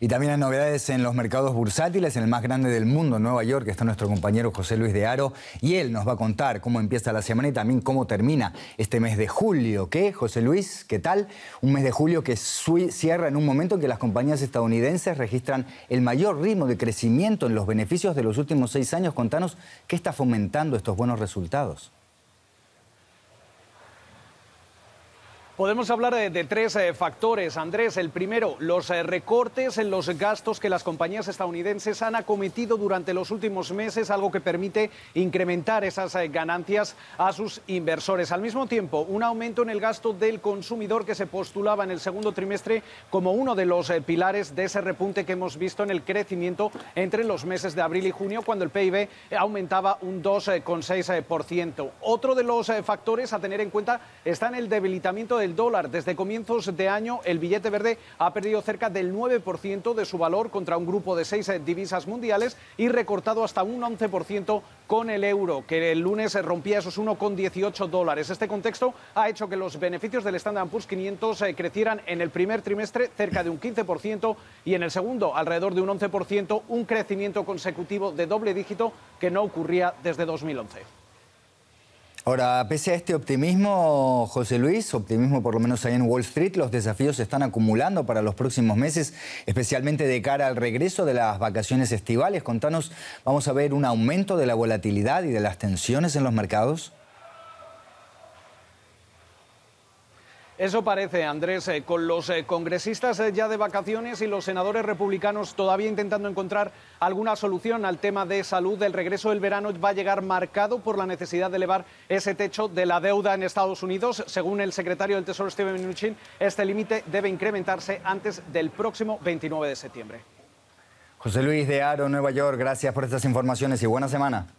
Y también hay novedades en los mercados bursátiles, en el más grande del mundo, Nueva York, está nuestro compañero José Luis de Aro, y él nos va a contar cómo empieza la semana y también cómo termina este mes de julio. ¿Qué, José Luis? ¿Qué tal? Un mes de julio que cierra en un momento en que las compañías estadounidenses registran el mayor ritmo de crecimiento en los beneficios de los últimos seis años. Contanos, ¿qué está fomentando estos buenos resultados? Podemos hablar de, tres eh, factores, Andrés. El primero, los eh, recortes en los gastos que las compañías estadounidenses han acometido durante los últimos meses, algo que permite incrementar esas eh, ganancias a sus inversores. Al mismo tiempo, un aumento en el gasto del consumidor que se postulaba en el segundo trimestre como uno de los pilares de ese repunte que hemos visto en el crecimiento entre los meses de abril y junio, cuando el PIB aumentaba un 2,6%. Otro de los factores a tener en cuenta está en el debilitamiento del dólar. Desde comienzos de año, el billete verde ha perdido cerca del 9% de su valor contra un grupo de seis eh, divisas mundiales y recortado hasta un 11% con el euro, que el lunes eh, rompía esos 1,18 dólares. Este contexto ha hecho que los beneficios del Standard Poor's 500 eh, crecieran en el primer trimestre cerca de un 15% y en el segundo alrededor de un 11%, un crecimiento consecutivo de doble dígito que no ocurría desde 2011. Ahora, pese a este optimismo, José Luis, optimismo por lo menos ahí en Wall Street, los desafíos se están acumulando para los próximos meses, especialmente de cara al regreso de las vacaciones estivales. Contanos, ¿vamos a ver un aumento de la volatilidad y de las tensiones en los mercados? Eso parece, Andrés, eh, con los eh, congresistas eh, ya de vacaciones y los senadores republicanos todavía intentando encontrar alguna solución al tema de salud. El regreso del verano va a llegar marcado por la necesidad de elevar ese techo de la deuda en Estados Unidos. Según el secretario del Tesoro Steven Mnuchin, este límite debe incrementarse antes del próximo 29 de septiembre. José Luis de Aro, Nueva York, gracias por estas informaciones y buena semana.